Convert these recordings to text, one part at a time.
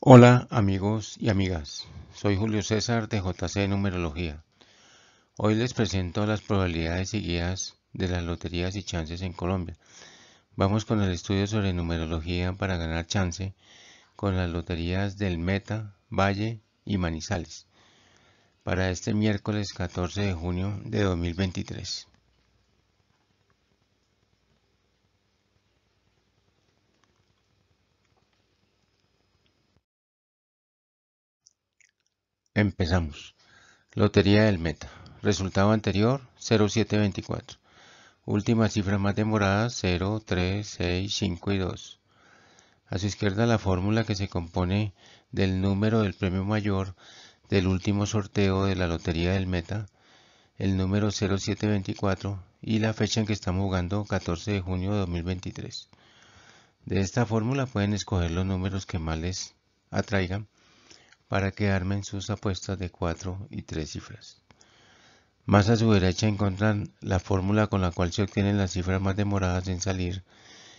Hola amigos y amigas, soy Julio César de JC Numerología. Hoy les presento las probabilidades y guías de las loterías y chances en Colombia. Vamos con el estudio sobre numerología para ganar chance con las loterías del Meta, Valle y Manizales para este miércoles 14 de junio de 2023. Empezamos. Lotería del meta. Resultado anterior 0724. Última cifra más demorada 0, 3, 6, 5 y 2. A su izquierda la fórmula que se compone del número del premio mayor del último sorteo de la lotería del meta, el número 0724 y la fecha en que estamos jugando 14 de junio de 2023. De esta fórmula pueden escoger los números que más les atraigan para que armen sus apuestas de 4 y 3 cifras. Más a su derecha encuentran la fórmula con la cual se obtienen las cifras más demoradas en salir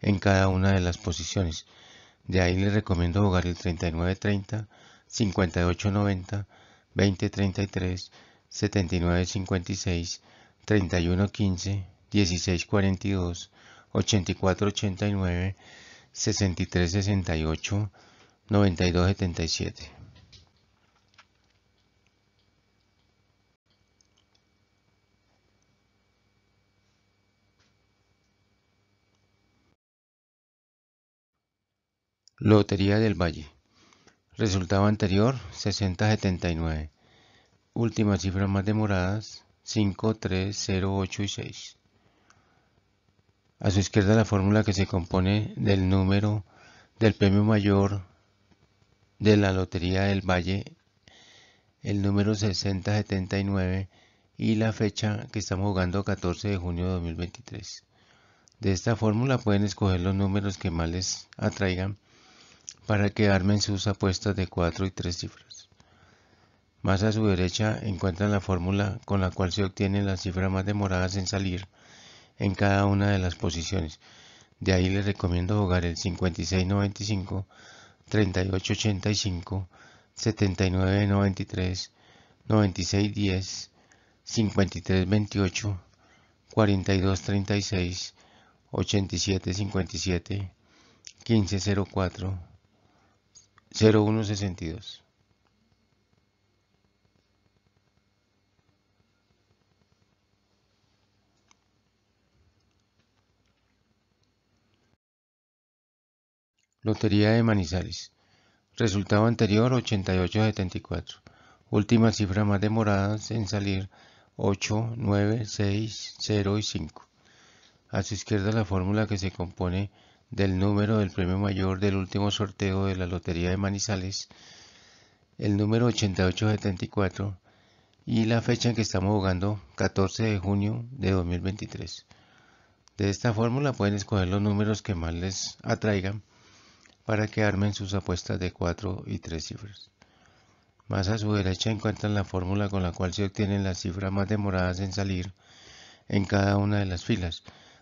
en cada una de las posiciones. De ahí les recomiendo jugar el 39-30, 58-90, 20-33, 79-56, 31-15, 16-42, 84-89, 63-68, 92-77. Lotería del Valle. Resultado anterior 6079. Últimas cifras más demoradas 5, 3, 0, 8 y 6. A su izquierda la fórmula que se compone del número del premio mayor de la Lotería del Valle, el número 6079 y la fecha que estamos jugando 14 de junio de 2023. De esta fórmula pueden escoger los números que más les atraigan para que armen sus apuestas de cuatro y tres cifras. Más a su derecha encuentran la fórmula con la cual se obtienen las cifras más demoradas en salir en cada una de las posiciones. De ahí les recomiendo jugar el 5695, 3885, 7993, 9610, 5328, 4236, 8757, 1504, 0162. Lotería de Manizales. Resultado anterior 8874. Última cifra más demorada en salir 8, 9, 6, 0 y 5. A su izquierda la fórmula que se compone del número del premio mayor del último sorteo de la Lotería de Manizales, el número 8874 y la fecha en que estamos jugando, 14 de junio de 2023. De esta fórmula pueden escoger los números que más les atraigan para que armen sus apuestas de 4 y 3 cifras. Más a su derecha encuentran la fórmula con la cual se obtienen las cifras más demoradas en salir en cada una de las filas.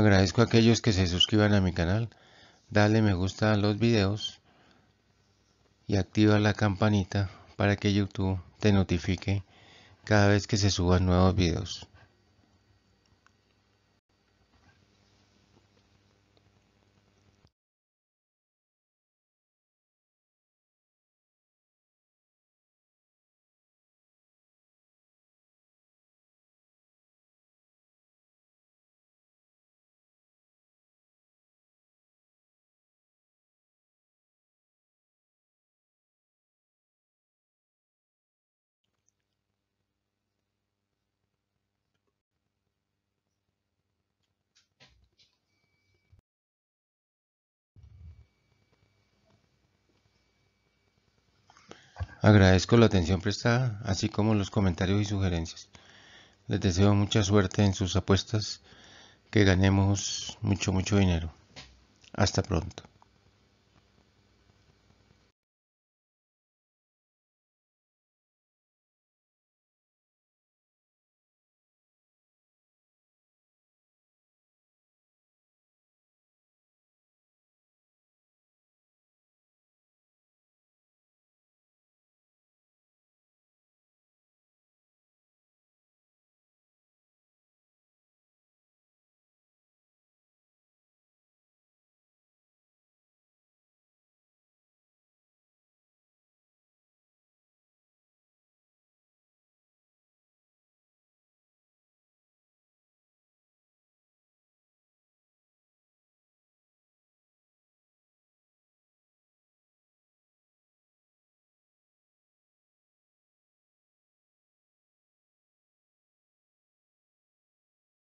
Agradezco a aquellos que se suscriban a mi canal, dale me gusta a los videos y activa la campanita para que YouTube te notifique cada vez que se suban nuevos videos. Agradezco la atención prestada, así como los comentarios y sugerencias. Les deseo mucha suerte en sus apuestas, que ganemos mucho, mucho dinero. Hasta pronto.